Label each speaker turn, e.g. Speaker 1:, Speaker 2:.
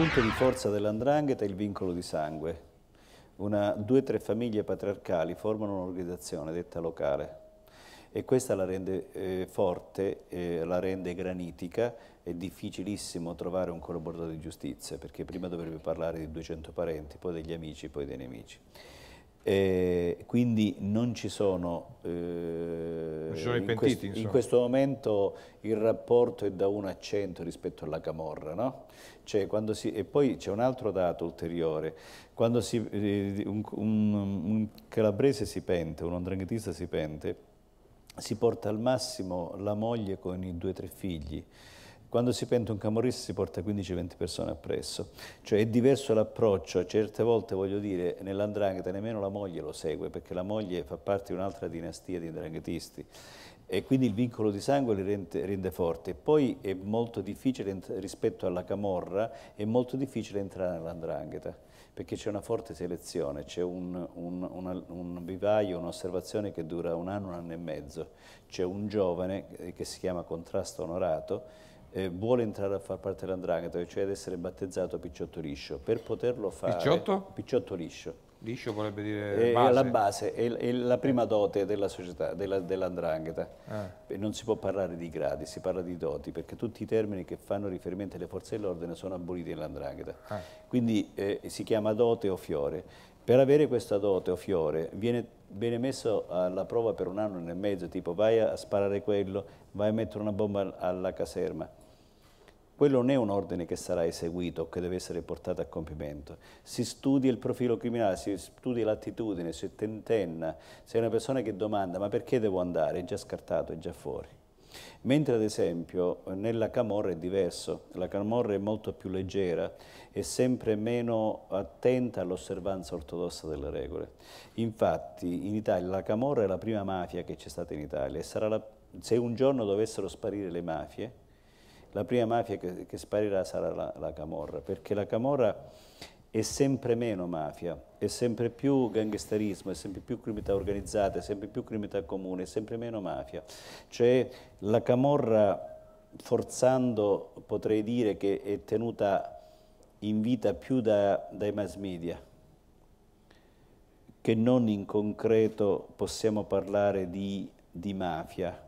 Speaker 1: punto di forza dell'andrangheta è il vincolo di sangue. Una, due o tre famiglie patriarcali formano un'organizzazione detta locale e questa la rende eh, forte, eh, la rende granitica, è difficilissimo trovare un collaboratore di giustizia perché prima dovrebbe parlare di 200 parenti, poi degli amici, poi dei nemici. Eh, quindi non ci sono, eh, non ci sono in, pentiti, quest insomma. in, questo momento il rapporto è da 1 a 100 rispetto alla Camorra, no? cioè, si, e poi c'è un altro dato ulteriore, quando si, eh, un, un, un, calabrese si pente, un andranghetista si pente, si porta al massimo la moglie con i due o tre figli, quando si pente un camorrista si porta 15-20 persone appresso, cioè è diverso l'approccio, certe volte voglio dire nell'andrangheta nemmeno la moglie lo segue perché la moglie fa parte di un'altra dinastia di andranghetisti e quindi il vincolo di sangue li rende, rende forte. Poi è molto difficile rispetto alla camorra, è molto difficile entrare nell'andrangheta perché c'è una forte selezione, c'è un, un, una, un vivaio, un'osservazione che dura un anno, un anno e mezzo, c'è un giovane eh, che si chiama contrasto onorato eh, vuole entrare a far parte dell'andrangheta, cioè ad essere battezzato Picciotto Liscio, per poterlo fare... Picciotto? Picciotto Liscio. Liscio vorrebbe dire base. È la base, è, è la prima dote della società, dell'andrangheta. Dell ah. Non si può parlare di gradi, si parla di doti, perché tutti i termini che fanno riferimento alle forze dell'ordine sono aboliti nell'andrangheta. Ah. Quindi eh, si chiama dote o fiore. Per avere questa dote o fiore viene, viene messo alla prova per un anno e mezzo, tipo vai a sparare quello, vai a mettere una bomba alla caserma. Quello non è un ordine che sarà eseguito o che deve essere portato a compimento. Si studia il profilo criminale, si studia l'attitudine, si tentenna. Se è una persona che domanda ma perché devo andare, è già scartato, è già fuori. Mentre ad esempio nella camorra è diverso, la camorra è molto più leggera e sempre meno attenta all'osservanza ortodossa delle regole. Infatti in Italia la camorra è la prima mafia che c'è stata in Italia e la, se un giorno dovessero sparire le mafie, la prima mafia che, che sparirà sarà la, la camorra, perché la camorra e sempre meno mafia, è sempre più gangsterismo, è sempre più criminalità organizzata, è sempre più criminalità comune, è sempre meno mafia. Cioè la camorra, forzando, potrei dire che è tenuta in vita più da, dai mass media, che non in concreto possiamo parlare di, di mafia